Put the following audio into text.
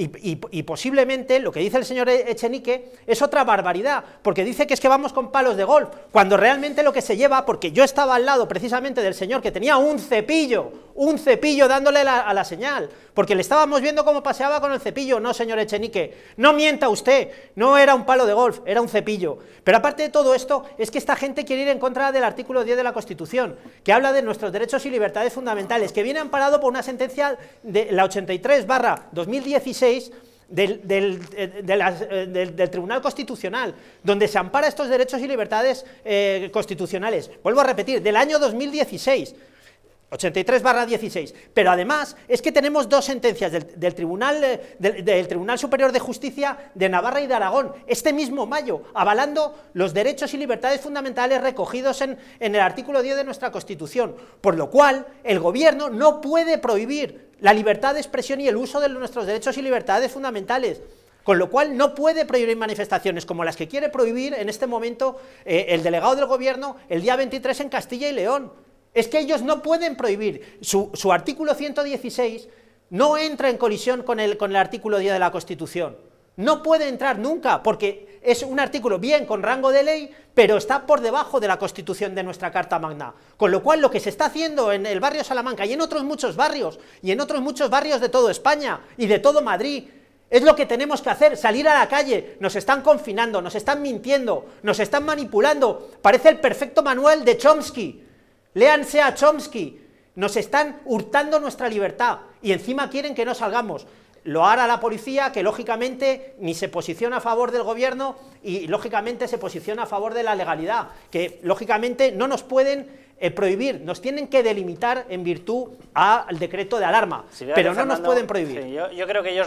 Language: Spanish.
Y, posiblemente lo que dice el señor e- Echenique es otra barbaridad, porque dice que es que vamos con palos de golf, cuando realmente lo que se lleva, porque yo estaba al lado precisamente del señor que tenía un cepillo, un cepillo dándole a la señal, porque le estábamos viendo cómo paseaba con el cepillo. No, señor Echenique, no mienta usted, no era un palo de golf, era un cepillo. Pero aparte de todo esto, es que esta gente quiere ir en contra del artículo 10 de la Constitución, que habla de nuestros derechos y libertades fundamentales, que viene amparado por una sentencia de la 83 barra 2016 del, eh, eh, del, del, Tribunal Constitucional, donde se ampara estos derechos y libertades eh, constitucionales. Vuelvo a repetir, del año 2016. 83 barra 16. Pero además es que tenemos dos sentencias del, Tribunal, eh, del, Tribunal Superior de Justicia de Navarra y de Aragón, este mismo mayo, avalando los derechos y libertades fundamentales recogidos en, el artículo 10 de nuestra Constitución. Por lo cual, el Gobierno no puede prohibir la libertad de expresión y el uso de nuestros derechos y libertades fundamentales. Con lo cual no puede prohibir manifestaciones como las que quiere prohibir en este momento eh, el delegado del gobierno el día 23 en Castilla y León. Es que ellos no pueden prohibir. Su, artículo 116 no entra en colisión con el, con el artículo 10 de la Constitución. No puede entrar nunca, porque es un artículo bien con rango de ley, pero está por debajo de la Constitución de nuestra Carta Magna. Con lo cual, lo que se está haciendo en el barrio Salamanca y en otros muchos barrios, y en otros muchos barrios de toda España y de todo Madrid, es lo que tenemos que hacer, salir a la calle. Nos están confinando, nos están mintiendo, nos están manipulando. Parece el perfecto Manuel de Chomsky léanse a Chomsky, nos están hurtando nuestra libertad y encima quieren que no salgamos. Lo hará la policía, que lógicamente ni se posiciona a favor del gobierno y lógicamente se posiciona a favor de la legalidad, que lógicamente no nos pueden eh, prohibir, nos tienen que delimitar en virtud al decreto de alarma, pero no nos pueden prohibir. yo, creo que ellos